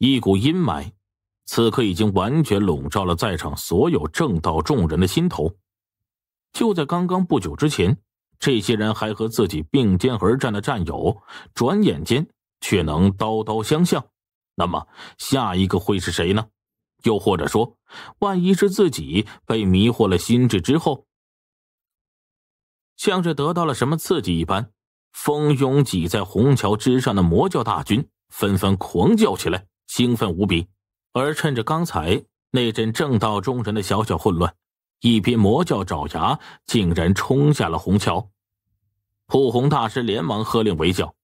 一股阴霾，此刻已经完全笼罩了在场所有正道众人的心头。就在刚刚不久之前，这些人还和自己并肩而战的战友，转眼间却能刀刀相向。那么下一个会是谁呢？又或者说，万一是自己被迷惑了心智之后？像是得到了什么刺激一般，蜂拥挤在虹桥之上的魔教大军纷纷狂叫起来。兴奋无比，而趁着刚才那阵正道中人的小小混乱，一批魔教爪牙竟然冲下了虹桥。普红大师连忙喝令围剿。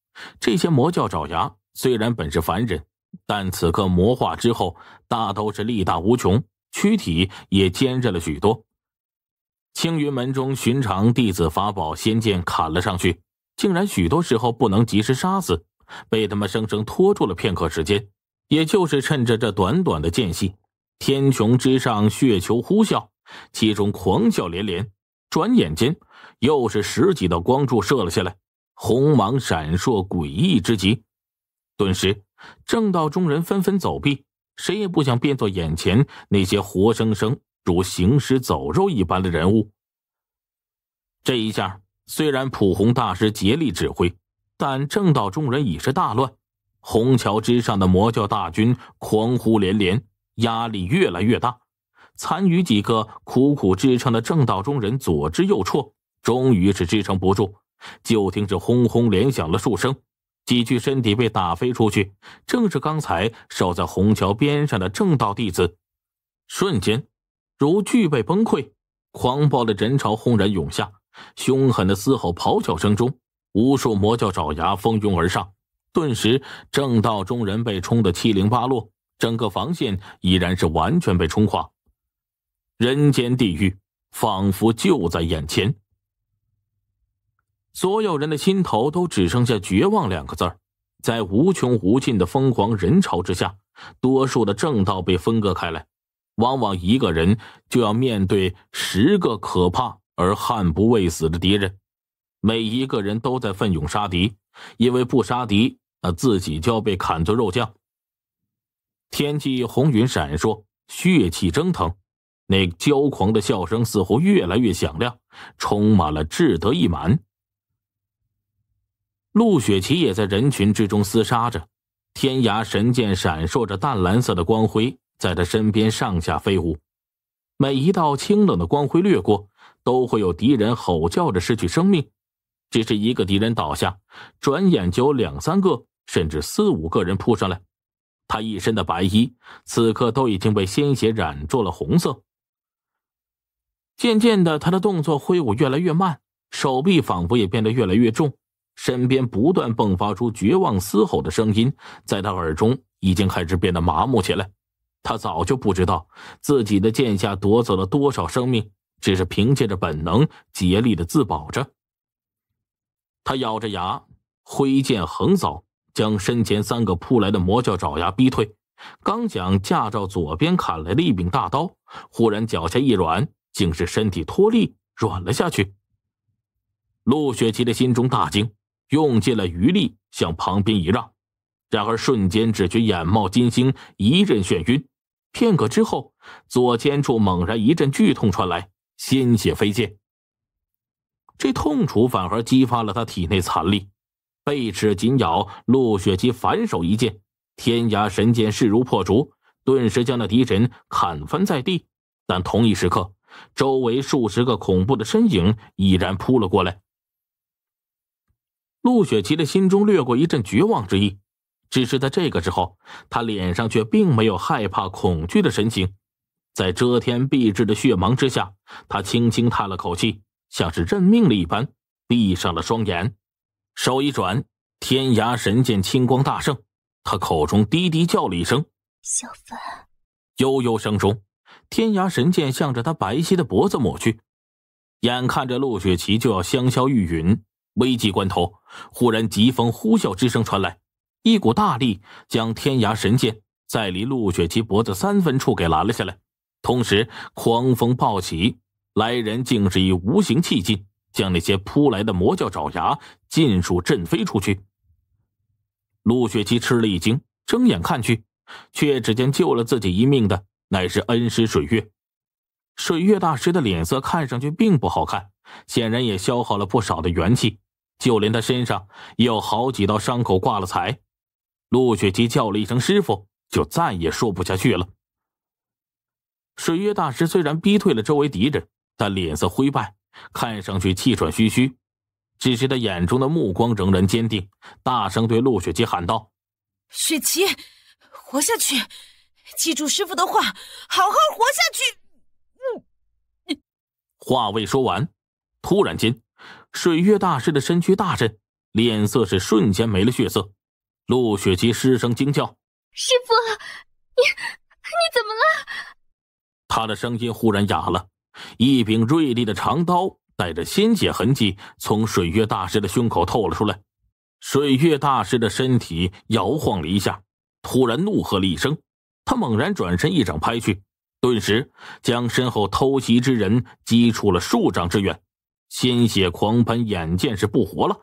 这些魔教爪牙虽然本是凡人，但此刻魔化之后，大都是力大无穷，躯体也坚韧了许多。青云门中寻常弟子法宝仙剑砍了上去，竟然许多时候不能及时杀死，被他们生生拖住了片刻时间。也就是趁着这短短的间隙，天穹之上血球呼啸，其中狂啸连连。转眼间，又是十几道光柱射了下来，红芒闪烁，诡异之极。顿时，正道中人纷纷走避，谁也不想变作眼前那些活生生如行尸走肉一般的人物。这一下，虽然普红大师竭力指挥，但正道中人已是大乱。虹桥之上的魔教大军狂呼连连，压力越来越大，残余几个苦苦支撑的正道中人左支右绌，终于是支撑不住。就听这轰轰连响了数声，几具身体被打飞出去，正是刚才守在虹桥边上的正道弟子。瞬间，如具被崩溃，狂暴的人潮轰然涌下，凶狠的嘶吼咆哮声中，无数魔教爪牙蜂拥而上。顿时，正道中人被冲得七零八落，整个防线已然是完全被冲垮，人间地狱仿佛就在眼前。所有人的心头都只剩下绝望两个字儿。在无穷无尽的疯狂人潮之下，多数的正道被分割开来，往往一个人就要面对十个可怕而悍不畏死的敌人。每一个人都在奋勇杀敌，因为不杀敌。自己就要被砍作肉酱。天际红云闪烁，血气蒸腾，那骄狂的笑声似乎越来越响亮，充满了志得意满。陆雪琪也在人群之中厮杀着，天涯神剑闪烁着淡蓝色的光辉，在他身边上下飞舞，每一道清冷的光辉掠过，都会有敌人吼叫着失去生命。只是一个敌人倒下，转眼就两三个。甚至四五个人扑上来，他一身的白衣此刻都已经被鲜血染作了红色。渐渐的，他的动作挥舞越来越慢，手臂仿佛也变得越来越重，身边不断迸发出绝望嘶吼的声音，在他耳中已经开始变得麻木起来。他早就不知道自己的剑下夺走了多少生命，只是凭借着本能竭力的自保着。他咬着牙，挥剑横扫。将身前三个扑来的魔教爪牙逼退，刚想驾着左边砍来的一柄大刀，忽然脚下一软，竟是身体脱力软了下去。陆雪琪的心中大惊，用尽了余力向旁边一让，然而瞬间只觉眼冒金星，一阵眩晕。片刻之后，左肩处猛然一阵剧痛传来，鲜血飞溅。这痛楚反而激发了他体内残力。背齿紧咬，陆雪琪反手一剑，天涯神剑势如破竹，顿时将那敌人砍翻在地。但同一时刻，周围数十个恐怖的身影已然扑了过来。陆雪琪的心中掠过一阵绝望之意，只是在这个时候，他脸上却并没有害怕、恐惧的神情。在遮天蔽日的血芒之下，他轻轻叹了口气，像是认命了一般，闭上了双眼。手一转，天涯神剑青光大盛，他口中低低叫了一声：“小凡。”悠悠声中，天涯神剑向着他白皙的脖子抹去。眼看着陆雪琪就要香消玉殒，危急关头，忽然疾风呼啸之声传来，一股大力将天涯神剑在离陆雪琪脖子三分处给拦了下来，同时狂风暴起，来人竟是一无形气劲。将那些扑来的魔教爪牙尽数震飞出去。陆雪琪吃了一惊，睁眼看去，却只见救了自己一命的乃是恩师水月。水月大师的脸色看上去并不好看，显然也消耗了不少的元气，就连他身上也有好几道伤口挂了彩。陆雪琪叫了一声“师傅”，就再也说不下去了。水月大师虽然逼退了周围敌人，但脸色灰败。看上去气喘吁吁，只是他眼中的目光仍然坚定，大声对陆雪琪喊道：“雪琪，活下去，记住师傅的话，好好活下去。”嗯话未说完，突然间，水月大师的身躯大震，脸色是瞬间没了血色。陆雪琪失声惊叫：“师傅，你你怎么了？”他的声音忽然哑了。一柄锐利的长刀带着鲜血痕迹，从水月大师的胸口透了出来。水月大师的身体摇晃了一下，突然怒喝了一声，他猛然转身一掌拍去，顿时将身后偷袭之人击出了数丈之远，鲜血狂喷，眼见是不活了。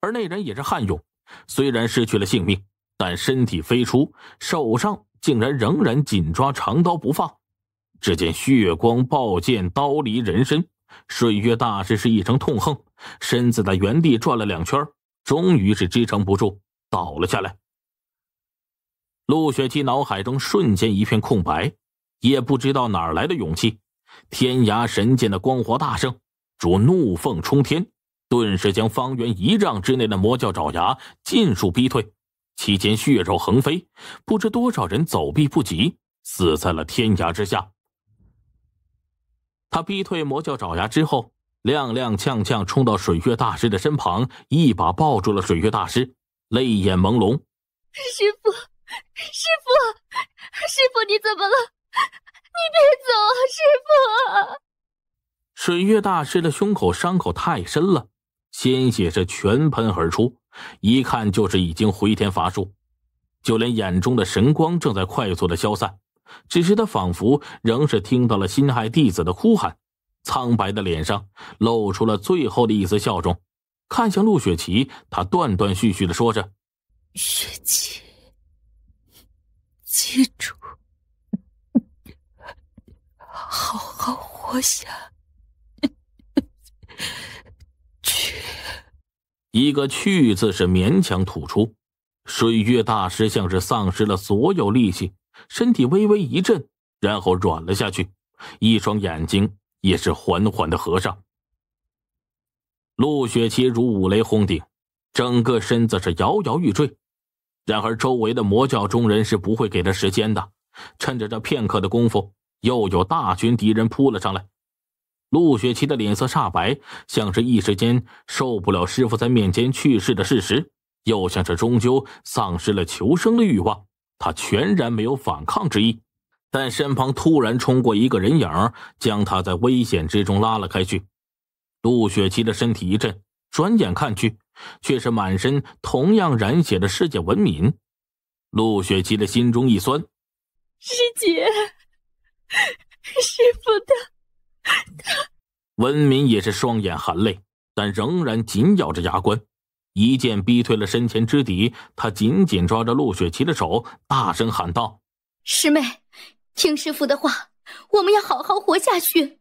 而那人也是悍勇，虽然失去了性命，但身体飞出，手上竟然仍然紧抓长刀不放。只见血光暴溅，刀离人身，水月大师是一声痛哼，身子在原地转了两圈，终于是支撑不住倒了下来。陆雪琪脑海中瞬间一片空白，也不知道哪儿来的勇气。天涯神剑的光华大盛，如怒凤冲天，顿时将方圆一丈之内的魔教爪牙尽数逼退，其间血肉横飞，不知多少人走避不及，死在了天涯之下。他逼退魔教爪牙之后，踉踉跄跄冲到水月大师的身旁，一把抱住了水月大师，泪眼朦胧：“师傅，师傅，师傅，你怎么了？你别走啊，师傅！”水月大师的胸口伤口太深了，鲜血是全喷而出，一看就是已经回天乏术，就连眼中的神光正在快速的消散。只是他仿佛仍是听到了心亥弟子的哭喊，苍白的脸上露出了最后的一丝笑容，看向陆雪琪，他断断续续的说着：“雪琪，记住，好好活下。”去，一个“去”字是勉强吐出。水月大师像是丧失了所有力气。身体微微一震，然后软了下去，一双眼睛也是缓缓的合上。陆雪琪如五雷轰顶，整个身子是摇摇欲坠。然而周围的魔教中人是不会给他时间的，趁着这片刻的功夫，又有大群敌人扑了上来。陆雪琪的脸色煞白，像是一时间受不了师傅在面前去世的事实，又像是终究丧失了求生的欲望。他全然没有反抗之意，但身旁突然冲过一个人影，将他在危险之中拉了开去。陆雪琪的身体一震，转眼看去，却是满身同样染血的世界文敏。陆雪琪的心中一酸，师姐，师傅他他。文敏也是双眼含泪，但仍然紧咬着牙关。一剑逼退了身前之敌，他紧紧抓着陆雪琪的手，大声喊道：“师妹，听师傅的话，我们要好好活下去。”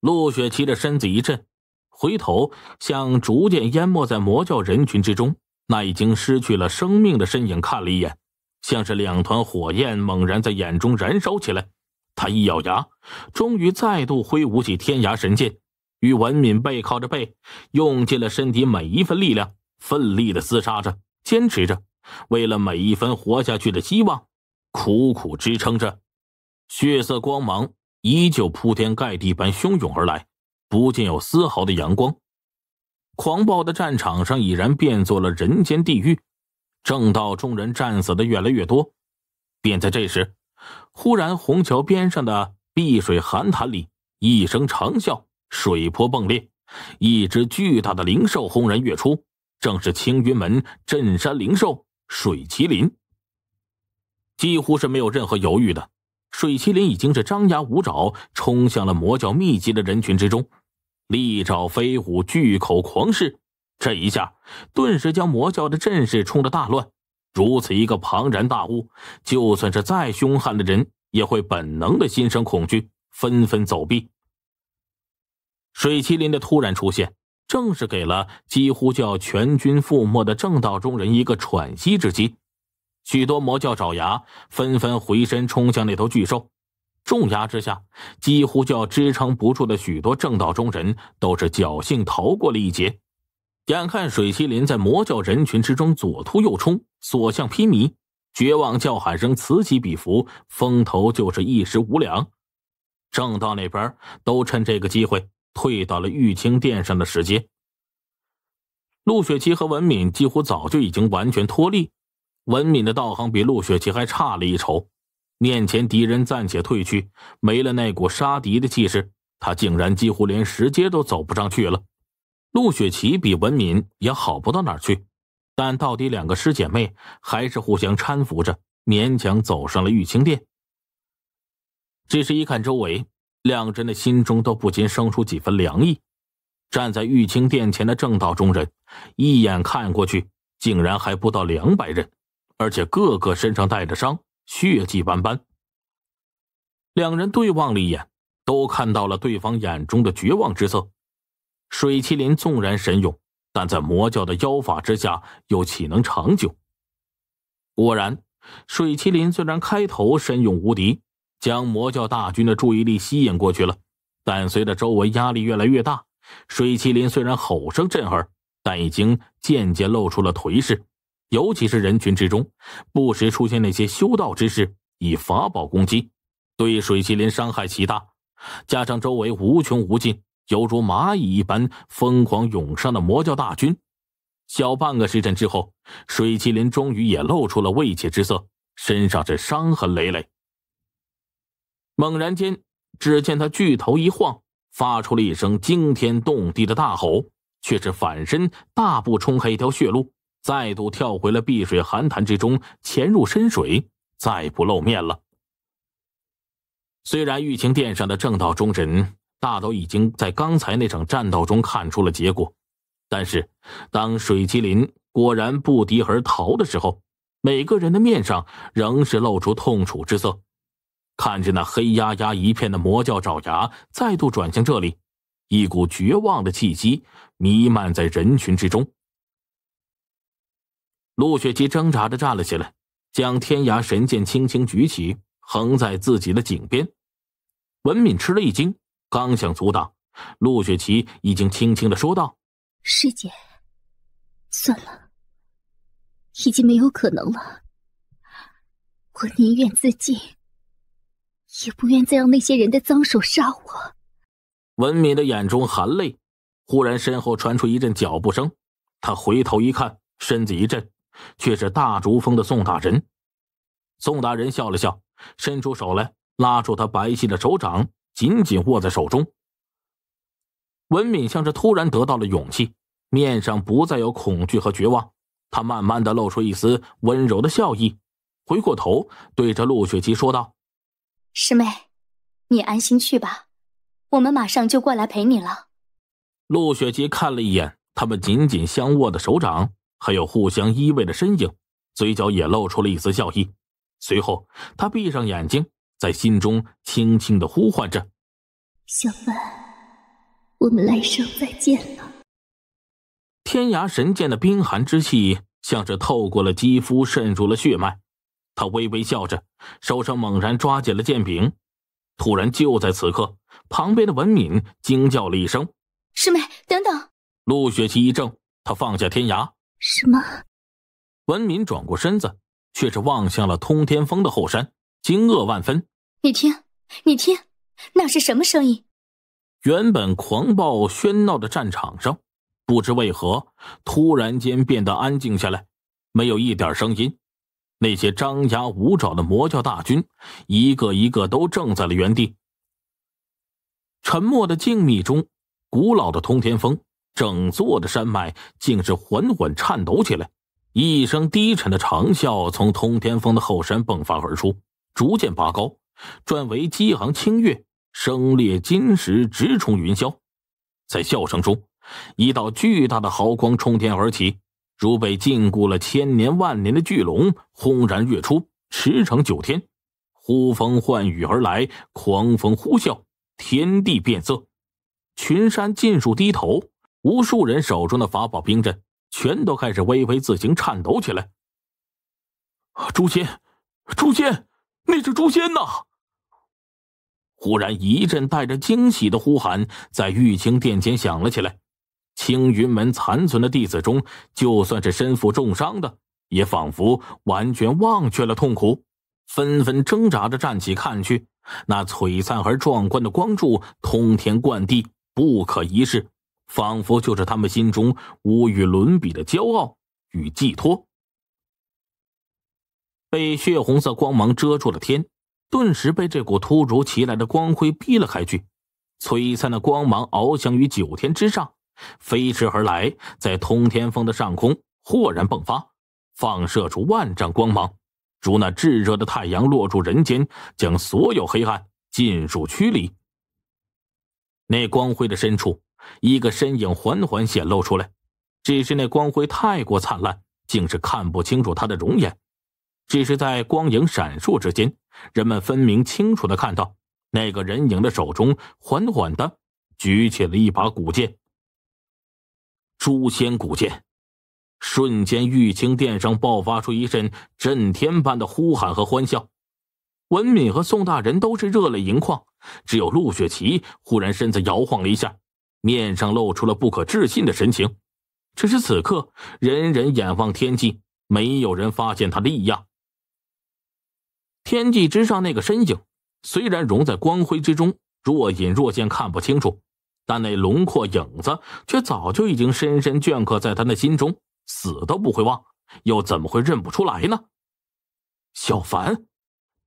陆雪琪的身子一震，回头向逐渐淹没在魔教人群之中、那已经失去了生命的身影看了一眼，像是两团火焰猛然在眼中燃烧起来。他一咬牙，终于再度挥舞起天涯神剑，与文敏背靠着背，用尽了身体每一份力量。奋力的厮杀着，坚持着，为了每一分活下去的希望，苦苦支撑着。血色光芒依旧铺天盖地般汹涌而来，不见有丝毫的阳光。狂暴的战场上已然变作了人间地狱，正道众人战死的越来越多。便在这时，忽然虹桥边上的碧水寒潭里一声长啸，水波迸裂，一只巨大的灵兽轰然跃出。正是青云门镇山灵兽水麒麟。几乎是没有任何犹豫的，水麒麟已经是张牙舞爪，冲向了魔教密集的人群之中，利爪飞舞，巨口狂噬。这一下，顿时将魔教的阵势冲得大乱。如此一个庞然大物，就算是再凶悍的人，也会本能的心生恐惧，纷纷走避。水麒麟的突然出现。正是给了几乎就要全军覆没的正道中人一个喘息之机，许多魔教爪牙纷纷回身冲向那头巨兽，重压之下，几乎就要支撑不住的许多正道中人都是侥幸逃过了一劫。眼看水麒麟在魔教人群之中左突右冲，所向披靡，绝望叫喊声此起彼伏，风头就是一时无两。正道那边都趁这个机会。退到了玉清殿上的石阶，陆雪琪和文敏几乎早就已经完全脱力。文敏的道行比陆雪琪还差了一筹，面前敌人暂且退去，没了那股杀敌的气势，她竟然几乎连石阶都走不上去了。陆雪琪比文敏也好不到哪儿去，但到底两个师姐妹还是互相搀扶着，勉强走上了玉清殿。只是，一看周围。两人的心中都不禁生出几分凉意。站在玉清殿前的正道中人，一眼看过去，竟然还不到两百人，而且个个身上带着伤，血迹斑斑。两人对望了一眼，都看到了对方眼中的绝望之色。水麒麟纵然神勇，但在魔教的妖法之下，又岂能长久？果然，水麒麟虽然开头神勇无敌。将魔教大军的注意力吸引过去了，但随着周围压力越来越大，水麒麟虽然吼声震耳，但已经渐渐露出了颓势。尤其是人群之中，不时出现那些修道之士以法宝攻击，对水麒麟伤害极大。加上周围无穷无尽、犹如蚂蚁一般疯狂涌上的魔教大军，小半个时辰之后，水麒麟终于也露出了未解之色，身上是伤痕累累。猛然间，只见他巨头一晃，发出了一声惊天动地的大吼，却是反身大步冲开一条血路，再度跳回了碧水寒潭之中，潜入深水，再不露面了。虽然玉清殿上的正道中人大都已经在刚才那场战斗中看出了结果，但是当水麒麟果然不敌而逃的时候，每个人的面上仍是露出痛楚之色。看着那黑压压一片的魔教爪牙再度转向这里，一股绝望的气息弥漫在人群之中。陆雪琪挣扎着站了起来，将天涯神剑轻轻举起，横在自己的颈边。文敏吃了一惊，刚想阻挡，陆雪琪已经轻轻的说道：“师姐，算了，已经没有可能了，我宁愿自尽。”也不愿再让那些人的脏手杀我。文敏的眼中含泪，忽然身后传出一阵脚步声，他回头一看，身子一震，却是大竹峰的宋大人。宋大人笑了笑，伸出手来拉住他白皙的手掌，紧紧握在手中。文敏像是突然得到了勇气，面上不再有恐惧和绝望，他慢慢的露出一丝温柔的笑意，回过头对着陆雪琪说道。师妹，你安心去吧，我们马上就过来陪你了。陆雪琪看了一眼他们紧紧相握的手掌，还有互相依偎的身影，嘴角也露出了一丝笑意。随后，她闭上眼睛，在心中轻轻的呼唤着：“小凡，我们来生再见了。”天涯神剑的冰寒之气，像是透过了肌肤，渗入了血脉。他微微笑着，手上猛然抓紧了剑柄。突然，就在此刻，旁边的文敏惊叫了一声：“师妹，等等！”陆雪琪一怔，她放下天涯。什么？文敏转过身子，却是望向了通天峰的后山，惊愕万分。“你听，你听，那是什么声音？”原本狂暴喧闹的战场上，不知为何突然间变得安静下来，没有一点声音。那些张牙舞爪的魔教大军，一个一个都怔在了原地。沉默的静谧中，古老的通天峰，整座的山脉竟是缓缓颤抖起来。一声低沉的长啸从通天峰的后山迸发而出，逐渐拔高，转为激昂清越，声裂金石，直冲云霄。在笑声中，一道巨大的毫光冲天而起。如被禁锢了千年万年的巨龙，轰然跃出，驰骋九天，呼风唤雨而来，狂风呼啸，天地变色，群山尽数低头，无数人手中的法宝冰阵全都开始微微自行颤抖起来。诛仙，诛仙，那是诛仙呐！忽然一阵带着惊喜的呼喊在玉清殿前响了起来。青云门残存的弟子中，就算是身负重伤的，也仿佛完全忘却了痛苦，纷纷挣扎着站起，看去，那璀璨而壮观的光柱，通天贯地，不可一世，仿佛就是他们心中无与伦比的骄傲与寄托。被血红色光芒遮住了天，顿时被这股突如其来的光辉逼了开去，璀璨的光芒翱翔于九天之上。飞驰而来，在通天峰的上空豁然迸发，放射出万丈光芒，如那炙热的太阳落入人间，将所有黑暗尽数驱离。那光辉的深处，一个身影缓缓显露出来，只是那光辉太过灿烂，竟是看不清楚他的容颜。只是在光影闪烁之间，人们分明清楚的看到，那个人影的手中缓缓的举起了一把古剑。诛仙古剑，瞬间玉清殿上爆发出一阵震天般的呼喊和欢笑。文敏和宋大人都是热泪盈眶，只有陆雪琪忽然身子摇晃了一下，面上露出了不可置信的神情。只是此刻，人人眼望天际，没有人发现他的异样。天际之上那个身影，虽然融在光辉之中，若隐若现，看不清楚。但那轮廓影子却早就已经深深镌刻在他的心中，死都不会忘，又怎么会认不出来呢？小凡，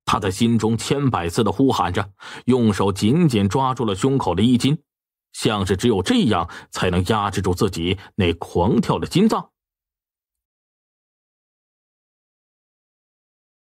他在心中千百次的呼喊着，用手紧紧抓住了胸口的衣襟，像是只有这样才能压制住自己那狂跳的心脏。